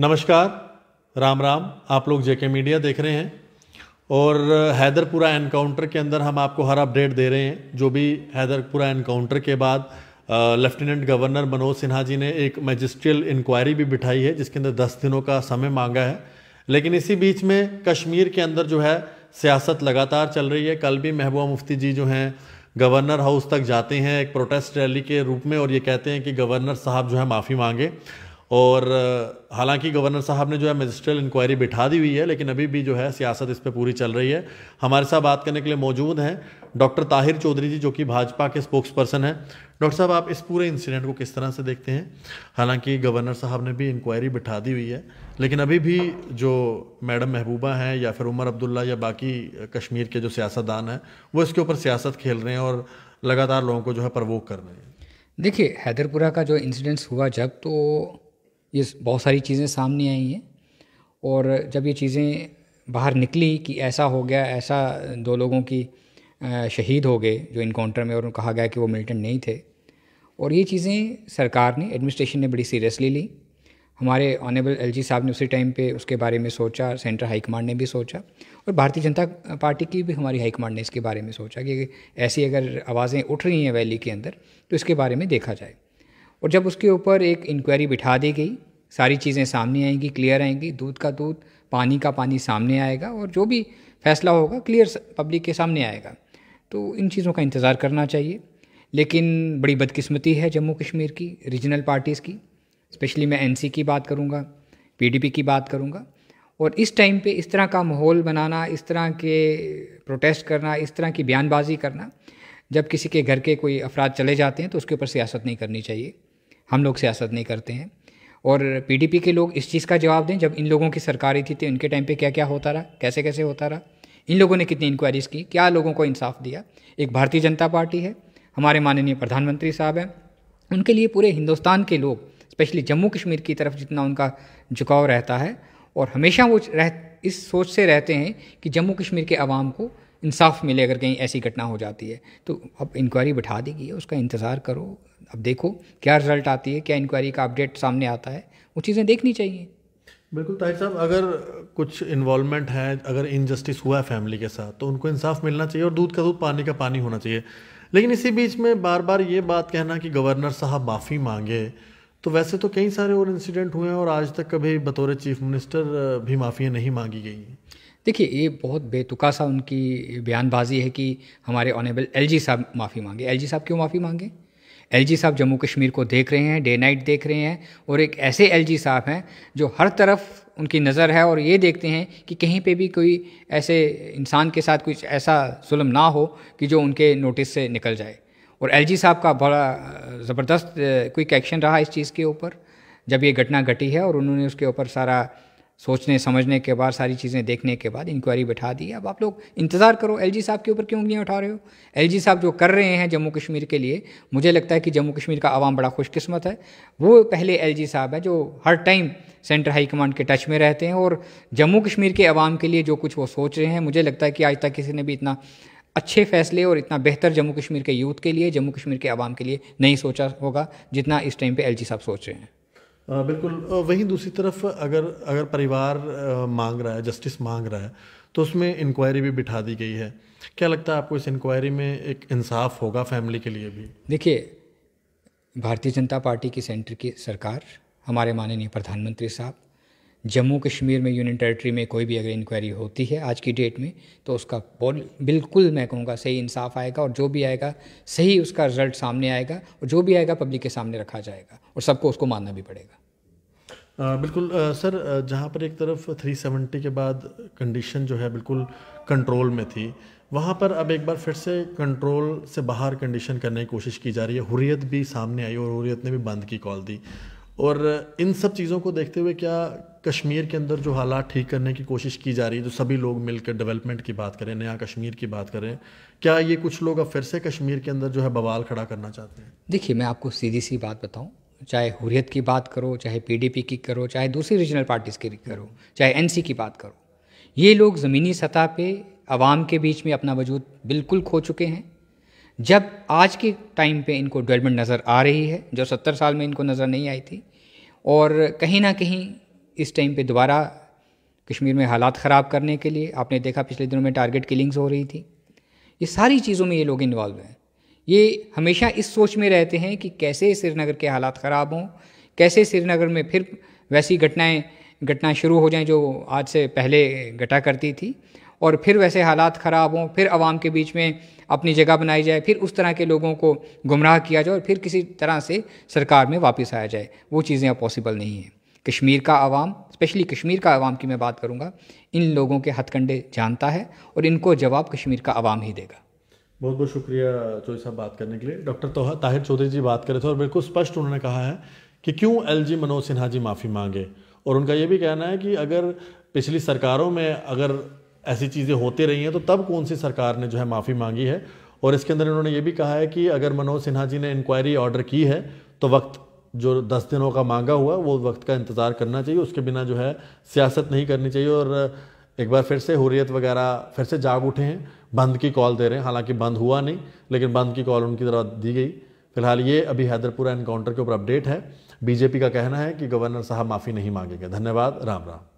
नमस्कार राम राम आप लोग जेके मीडिया देख रहे हैं और हैदरपुरा एनकाउंटर के अंदर हम आपको हर अपडेट दे रहे हैं जो भी हैदरपुरा एनकाउंटर के बाद लेफ्टिनेंट गवर्नर मनोज सिन्हा जी ने एक मजिस्ट्रियल इंक्वायरी भी बिठाई है जिसके अंदर दस दिनों का समय मांगा है लेकिन इसी बीच में कश्मीर के अंदर जो है सियासत लगातार चल रही है कल भी महबूबा मुफ्ती जी जो हैं गवर्नर हाउस तक जाते हैं एक प्रोटेस्ट रैली के रूप में और ये कहते हैं कि गवर्नर साहब जो है माफ़ी मांगे और हालांकि गवर्नर साहब ने जो है मजिस्ट्रियल इंक्वायरी बिठा दी हुई है लेकिन अभी भी जो है सियासत इस पर पूरी चल रही है हमारे साथ बात करने के लिए मौजूद हैं डॉक्टर ताहिर चौधरी जी जो कि भाजपा के स्पोक्स पर्सन हैं डॉक्टर साहब आप इस पूरे इंसिडेंट को किस तरह से देखते हैं हालांकि गवर्नर साहब ने भी इंक्वायरी बिठा दी हुई है लेकिन अभी भी जो मैडम महबूबा हैं या फिर उमर अब्दुल्ला या बाकी कश्मीर के जो सियासतदान हैं वो इसके ऊपर सियासत खेल रहे हैं और लगातार लोगों को जो है प्रवोक कर रहे हैं देखिए हैदरपुरा का जो इंसिडेंट्स हुआ जब तो ये बहुत सारी चीज़ें सामने आई हैं और जब ये चीज़ें बाहर निकली कि ऐसा हो गया ऐसा दो लोगों की शहीद हो गए जो इनकाउंटर में और कहा गया कि वो मिलिटेंट नहीं थे और ये चीज़ें सरकार ने एडमिनिस्ट्रेशन ने बड़ी सीरियसली ली हमारे ऑनेबल एलजी साहब ने उसी टाइम पे उसके बारे में सोचा सेंट्रल हाईकमांड ने भी सोचा और भारतीय जनता पार्टी की भी हमारी हाईकमांड ने इसके बारे में सोचा कि ऐसी अगर आवाज़ें उठ रही हैं वैली के अंदर तो इसके बारे में देखा जाए और जब उसके ऊपर एक इंक्वायरी बिठा दी गई सारी चीज़ें सामने आएंगी क्लियर आएंगी दूध का दूध पानी का पानी सामने आएगा और जो भी फैसला होगा क्लियर पब्लिक के सामने आएगा तो इन चीज़ों का इंतज़ार करना चाहिए लेकिन बड़ी बदकिस्मती है जम्मू कश्मीर की रीजनल पार्टीज़ की स्पेशली मैं एनसी की बात करूँगा पीडीपी की बात करूँगा और इस टाइम पे इस तरह का माहौल बनाना इस तरह के प्रोटेस्ट करना इस तरह की बयानबाजी करना जब किसी के घर के कोई अफराद चले जाते हैं तो उसके ऊपर सियासत नहीं करनी चाहिए हम लोग सियासत नहीं करते हैं और पीडीपी के लोग इस चीज़ का जवाब दें जब इन लोगों की सरकारी थी तो इनके टाइम पे क्या क्या होता रहा कैसे कैसे होता रहा इन लोगों ने कितनी इंक्वायरीज़ की क्या लोगों को इंसाफ दिया एक भारतीय जनता पार्टी है हमारे माननीय प्रधानमंत्री साहब हैं उनके लिए पूरे हिंदुस्तान के लोग स्पेशली जम्मू कश्मीर की तरफ जितना उनका झुकाव रहता है और हमेशा वो रह इस सोच से रहते हैं कि जम्मू कश्मीर के आवाम को इंसाफ मिले अगर कहीं ऐसी घटना हो जाती है तो अब इंक्वायरी बैठा दी गई है उसका इंतज़ार करो अब देखो क्या रिजल्ट आती है क्या इंक्वायरी का अपडेट सामने आता है वो चीज़ें देखनी चाहिए बिल्कुल ताहिर साहब अगर कुछ इन्वॉलमेंट है अगर इनजस्टिस हुआ है फैमिली के साथ तो उनको इंसाफ मिलना चाहिए और दूध का दूध पानी का पानी होना चाहिए लेकिन इसी बीच में बार बार ये बात कहना कि गवर्नर साहब माफ़ी मांगे तो वैसे तो कई सारे और इंसिडेंट हुए हैं और आज तक कभी बतौर चीफ मिनिस्टर भी माफ़ियाँ नहीं मांगी गई हैं देखिए ये बहुत बेतुका सा उनकी बयानबाजी है कि हमारे ऑनेबल जी साहब माफ़ी मांगे एल जी साहब क्यों माफ़ी मांगे एल जी साहब जम्मू कश्मीर को देख रहे हैं डे नाइट देख रहे हैं और एक ऐसे एल जी साहब हैं जो हर तरफ उनकी नज़र है और ये देखते हैं कि कहीं पे भी कोई ऐसे इंसान के साथ कुछ ऐसा जुल्म ना हो कि जो उनके नोटिस से निकल जाए और एल जी साहब का बड़ा ज़बरदस्त क्विक एक्शन रहा इस चीज़ के ऊपर जब ये घटना घटी है और उन्होंने उसके ऊपर सारा सोचने समझने के बाद सारी चीज़ें देखने के बाद इंक्वायरी बैठा दी अब आप लोग इंतज़ार करो एलजी साहब के ऊपर क्यों उंगलियाँ उठा रहे हो एलजी साहब जो कर रहे हैं जम्मू कश्मीर के लिए मुझे लगता है कि जम्मू कश्मीर का आवाम बड़ा खुशकिस्मत है वो पहले एलजी साहब है जो हर टाइम सेंट्रल हाईकमांड के टच में रहते हैं और जम्मू कश्मीर के आवाम के लिए जो कुछ वो सोच रहे हैं मुझे लगता है कि आज तक किसी ने भी इतना अच्छे फैसले और इतना बेहतर जम्मू कश्मीर के यूथ के लिए जम्मू कश्मीर के आवाम के लिए नहीं सोचा होगा जितना इस टाइम पे एलजी साहब सोच रहे हैं बिल्कुल वहीं दूसरी तरफ अगर अगर परिवार मांग रहा है जस्टिस मांग रहा है तो उसमें इंक्वायरी भी बिठा दी गई है क्या लगता है आपको इस इंक्वायरी में एक इंसाफ होगा फैमिली के लिए भी देखिए भारतीय जनता पार्टी की सेंटर की सरकार हमारे माननीय प्रधानमंत्री साहब जम्मू कश्मीर में यूनियन टेरिटरी में कोई भी अगर इंक्वायरी होती है आज की डेट में तो उसका बिल्कुल मैं कहूँगा सही इंसाफ आएगा और जो भी आएगा सही उसका रिजल्ट सामने आएगा और जो भी आएगा पब्लिक के सामने रखा जाएगा और सबको उसको मानना भी पड़ेगा आ, बिल्कुल आ, सर जहाँ पर एक तरफ 370 के बाद कंडीशन जो है बिल्कुल कंट्रोल में थी वहाँ पर अब एक बार फिर से कंट्रोल से बाहर कंडीशन करने की कोशिश की जा रही है हुरियत भी सामने आई और हुरियत ने भी बंद की कॉल दी और इन सब चीज़ों को देखते हुए क्या कश्मीर के अंदर जो हालात ठीक करने की कोशिश की जा रही है जो सभी लोग मिलकर डेवलपमेंट की बात करें नया कश्मीर की बात करें क्या ये कुछ लोग अब फिर से कश्मीर के अंदर जो है बवाल खड़ा करना चाहते हैं देखिए मैं आपको सीधी सी बात बताऊँ चाहे हुरियत की बात करो चाहे पीडीपी की करो चाहे दूसरी रीजनल पार्टीज़ की करो चाहे एनसी की बात करो ये लोग ज़मीनी सतह पे आवाम के बीच में अपना वजूद बिल्कुल खो चुके हैं जब आज के टाइम पे इनको डेवलपमेंट नज़र आ रही है जो सत्तर साल में इनको नज़र नहीं आई थी और कहीं ना कहीं इस टाइम पे दोबारा कश्मीर में हालात ख़राब करने के लिए आपने देखा पिछले दिनों में टारगेट किलिंग्स हो रही थी ये सारी चीज़ों में ये लोग इन्वॉल्व हैं ये हमेशा इस सोच में रहते हैं कि कैसे श्रीनगर के हालात ख़राब हों कैसे श्रीनगर में फिर वैसी घटनाएं घटना शुरू हो जाएं जो आज से पहले घटा करती थी और फिर वैसे हालात ख़राब हों फिर आवाम के बीच में अपनी जगह बनाई जाए फिर उस तरह के लोगों को गुमराह किया जाए और फिर किसी तरह से सरकार में वापस आया जाए वो चीज़ें अब पॉसिबल नहीं हैं कश्मीर का आवाम स्पेशली कश्मीर का आवाम की मैं बात करूँगा इन लोगों के हथकंडे जानता है और इनको जवाब कश्मीर का आवाम ही देगा बहुत बहुत शुक्रिया चौधरी साहब बात करने के लिए डॉक्टर तो ताहिर चौधरी जी बात कर रहे थे और मेरे को स्पष्ट उन्होंने कहा है कि क्यों एलजी मनोज सिन्हा जी माफ़ी मांगे और उनका ये भी कहना है कि अगर पिछली सरकारों में अगर ऐसी चीज़ें होती रही हैं तो तब कौन सी सरकार ने जो है माफ़ी मांगी है और इसके अंदर इन्होंने ये भी कहा है कि अगर मनोज सिन्हा जी ने इंक्वायरी ऑर्डर की है तो वक्त जो दस दिनों का मांगा हुआ वो वक्त का इंतज़ार करना चाहिए उसके बिना जो है सियासत नहीं करनी चाहिए और एक बार फिर से हुरियत वगैरह फिर से जाग उठे हैं बंद की कॉल दे रहे हैं हालांकि बंद हुआ नहीं लेकिन बंद की कॉल उनकी तरफ दी गई फिलहाल ये अभी हैदरपुरा इनकाउंटर के ऊपर अपडेट है बीजेपी का कहना है कि गवर्नर साहब माफ़ी नहीं मांगेंगे धन्यवाद राम राम